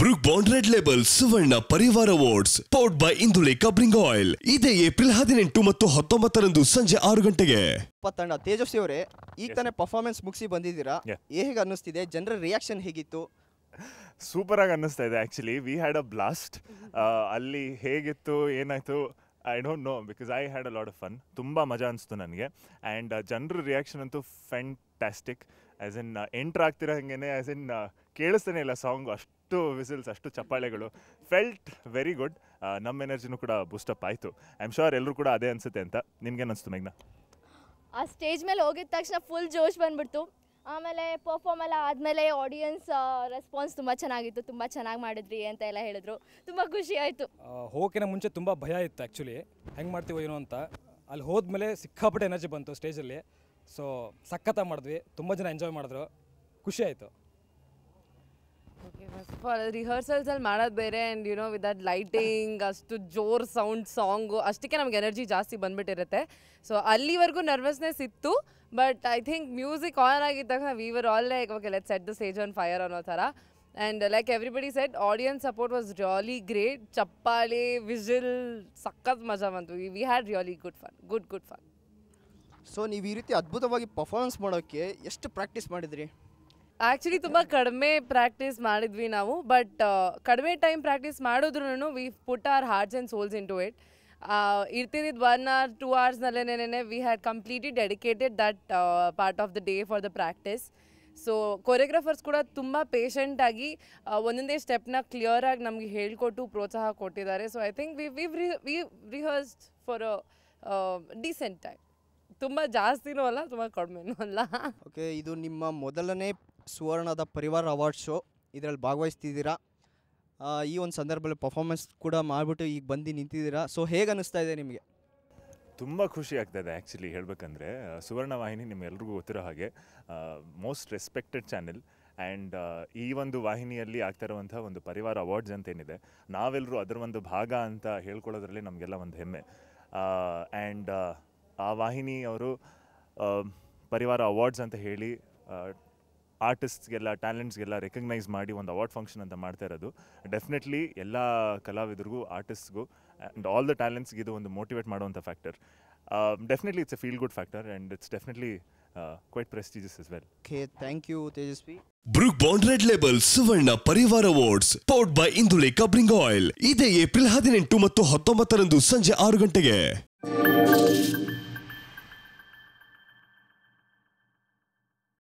Brooke Bond red label Suvarna Parivaara awards powered by Indulekha Bringha oil ಇದೇ April ಹದಿನೆಂಟು ಮತ್ತು ಹತ್ತೊಂಬತ್ತರಂದು ಸಂಜೆ ಆರು ಗಂಟೆಗೆ ಪತ್ತಣ್ಣ ತೇಜಸ್ವಿ ಅವರೇ ಈಗ ತಾನೇ ಪರ್ಫಾರ್ಮೆನ್ಸ್ ಮುಗಿಸಿ ಬಂದಿದ್ದೀರಾ ಹೇಗೆ ಅನ್ನಿಸ್ತಿದೆ ಜನರ ರಿಯಾಕ್ಷನ್ ಹೇಗಿತ್ತು ಸೂಪರಾಗಿ ಅನ್ನಿಸ್ತಾ ಇದೆ actually we had a blast ಅಲ್ಲಿ ಹೇಗಿತ್ತು ಏನಾಯಿತು I don't know because I had a lot of fun ತುಂಬ ಮಜಾ ಅನಿಸ್ತು ನನಗೆ ಆ್ಯಂಡ್ ಜನರ ರಿಯಾಕ್ಷನ್ ಅಂತೂ ಫ್ಯಾಂಟ್ಯಾಸ್ಟಿಕ್ ಆ್ಯಸ್ ಇನ್ ಎಂಟ್ರ್ ಆಗ್ತಿರೋ ಹಾಗೇನೆ ಆ್ಯಸ್ ಇನ್ ಕೇಳಿಸ್ತಾನೆ ಇಲ್ಲ ಸಾಂಗ್ ಅಷ್ಟು ವಿಸಿಲ್ಸ್ ಅಷ್ಟು ಚಪ್ಪಾಳೆಗಳು ಫೆಲ್ಟ್ ವೆರಿ ಗುಡ್ ನಮ್ಮ ಎನರ್ಜಿನೂ ಕೂಡ ಬೂಸ್ಟಪ್ ಆಯಿತು ಐ ಆಮ್ ಶೋರ್ ಎಲ್ಲರೂ ಕೂಡ ಅದೇ ಅನಿಸುತ್ತೆ ಅಂತ ನಿಮ್ಗೇನು ಅನಿಸ್ತು ಮೇಘ್ನಾ ಆ ಸ್ಟೇಜ್ ಮೇಲೆ ಹೋಗಿದ ತಕ್ಷಣ ಫುಲ್ ಜೋಶ್ ಬಂದ್ಬಿಡ್ತು ಆಮೇಲೆ ಪರ್ಫಾರ್ಮ್ ಎಲ್ಲ ಆದಮೇಲೆ ಆಡಿಯನ್ಸ್ ರೆಸ್ಪಾನ್ಸ್ ತುಂಬ ಚೆನ್ನಾಗಿತ್ತು ತುಂಬ ಚೆನ್ನಾಗಿ ಮಾಡಿದ್ರಿ ಅಂತ ಎಲ್ಲ ಹೇಳಿದ್ರು ತುಂಬ ಖುಷಿ ಆಯಿತು ಹೋಗೋಕಿನ ಮುಂಚೆ ತುಂಬ ಭಯ ಇತ್ತು ಆ್ಯಕ್ಚುಲಿ ಹೆಂಗೆ ಮಾಡ್ತೀವೋ ಏನೋ ಅಂತ ಅಲ್ಲಿ ಹೋದ್ಮೇಲೆ ಸಿಕ್ಕಾಪಟ್ಟೆ ಎನರ್ಜಿ ಬಂತು ಸ್ಟೇಜಲ್ಲಿ ಸೊ ಸಖತ್ತಾಗಿ ಮಾಡಿದ್ವಿ ತುಂಬ ಜನ ಎಂಜಾಯ್ ಮಾಡಿದ್ರು ಖುಷಿ ಆಯಿತು ರಿಹರ್ಸಲ್ಸ್ ಅಲ್ಲಿ ಮಾಡೋದು ಬೇರೆ and you with that lighting ಅಷ್ಟು ಜೋರ್ ಸೌಂಡ್ ಸಾಂಗು ಅಷ್ಟಕ್ಕೆ ನಮ್ಗೆ ಎನರ್ಜಿ ಜಾಸ್ತಿ ಬಂದ್ಬಿಟ್ಟಿರುತ್ತೆ ಸೊ ಅಲ್ಲಿವರೆಗೂ ನರ್ವಸ್ನೆಸ್ ಇತ್ತು but I think music on ಆಗಿದ್ದಾಗ ತಕ್ಷಣ we're all like okay let set the stage on fire ಅನ್ನೋ ಥರ and like everybody set audience support was really great ಚಪ್ಪಾಳಿ ವಿಜಿಲ್ ಸಖತ್ ಮಜಾ ಬಂತು we had really good fun good good fun so ನೀವು ಈ ರೀತಿ ಅದ್ಭುತವಾಗಿ ಪರ್ಫಾರ್ಮೆನ್ಸ್ ಮಾಡೋಕ್ಕೆ ಎಷ್ಟು ಪ್ರಾಕ್ಟೀಸ್ ಮಾಡಿದ್ರಿ ಆ್ಯಕ್ಚುಲಿ ತುಂಬ ಕಡಿಮೆ ಪ್ರಾಕ್ಟೀಸ್ ಮಾಡಿದ್ವಿ ನಾವು ಬಟ್ ಕಡಿಮೆ ಟೈಮ್ ಪ್ರಾಕ್ಟೀಸ್ ಮಾಡಿದ್ರು we put our hearts and souls into it ಇರ್ತಿದ್ದಿದ್ದು ಒನ್ ಆರ್ ಟೂ ಅವರ್ಸ್ನಲ್ಲೇನೇ we had completely dedicated that part of the day for the practice so choreographers ಕೂಡ ತುಂಬ ಪೇಷಂಟಾಗಿ ಒಂದೊಂದೇ ಸ್ಟೆಪ್ನ ಕ್ಲಿಯರಾಗಿ ನಮಗೆ ಹೇಳಿಕೊಟ್ಟು ಪ್ರೋತ್ಸಾಹ ಕೊಟ್ಟಿದ್ದಾರೆ so I think we we we rehearsed for a decent time ತುಂಬ ಜಾಸ್ತಿನೂ ಅಲ್ಲ ತುಂಬ ಕಡಿಮೆನೂ ಅಲ್ಲ ಓಕೆ ಇದು ನಿಮ್ಮ ಮೊದಲನೇ ಸುವರ್ಣದ ಪರಿವಾರ ಅವಾರ್ಡ್ ಶೋ ಇದರಲ್ಲಿ ಭಾಗವಹಿಸ್ತಿದ್ದೀರಾ ಈ ಒಂದು ಸಂದರ್ಭದಲ್ಲಿ ಪರ್ಫಾರ್ಮೆನ್ಸ್ ಕೂಡ ಮಾಡಿಬಿಟ್ಟು ಈಗ ಬಂದು ನಿಂತಿದ್ದೀರಾ ಸೊ ಹೇಗೆ ಅನ್ನಿಸ್ತಾ ಇದೆ ನಿಮಗೆ ತುಂಬ ಖುಷಿ ಆಗ್ತದೆ ಆ್ಯಕ್ಚುಲಿ ಹೇಳಬೇಕಂದ್ರೆ ಸುವರ್ಣ ವಾಹಿನಿ ನಿಮ್ಮೆಲ್ರಿಗೂ ಗೊತ್ತಿರೋ ಹಾಗೆ ಮೋಸ್ಟ್ ರೆಸ್ಪೆಕ್ಟೆಡ್ ಚಾನೆಲ್ ಆ್ಯಂಡ್ ಈ ಒಂದು ವಾಹಿನಿಯಲ್ಲಿ ಆಗ್ತಾ ಇರುವಂಥ ಒಂದು ಪರಿವಾರ ಅವಾರ್ಡ್ಸ್ ಅಂತೇನಿದೆ ನಾವೆಲ್ಲರೂ ಅದರ ಒಂದು ಭಾಗ ಅಂತ ಹೇಳ್ಕೊಳ್ಳೋದ್ರಲ್ಲಿ ನಮಗೆಲ್ಲ ಒಂದು ಹೆಮ್ಮೆ ಆ್ಯಂಡ್ ಆ ವಾಹಿನಿಯವರು ಪರಿವಾರ ಅವಾರ್ಡ್ಸ್ ಅಂತ ಹೇಳಿ ಆರ್ಟಿಸ್ಟ್ಸ್ಗೆಲ್ಲ ಟ್ಯಾಲೆಂಟ್ಸ್ಗೆಲ್ಲ ರೆಕಗ್ನೈಸ್ ಮಾಡಿ ಒಂದು ಅವಾರ್ಡ್ ಫಂಕ್ಷನ್ ಅಂತ ಮಾಡ್ತಾ ಇರೋದು ಡೆಫಿನೆಟ್ಲಿ ಎಲ್ಲ ಕಲಾವಿದರಿಗೂ ಆರ್ಟಿಸ್ಟ್ಗೂ ಆ್ಯಂಡ್ ಆಲ್ ದ ಟ್ಯಾಲೆಂಟ್ಸ್ಗೆ ಇದು ಒಂದು ಮೋಟಿವೇಟ್ ಮಾಡುವಂಥ factor definitely it's a feel good factor and it's definitely quite prestigious is well okay thank you Tejaswi Brooke Bond red label Suvarna Parivaara awards powered by Indulekha Bringha oil ಇದೇ ಏಪ್ರಿಲ್ ಹದಿನೆಂಟು ಮತ್ತು ಹತ್ತೊಂಬತ್ತರಂದು ಸಂಜೆ ಆರು ಗಂಟೆಗೆ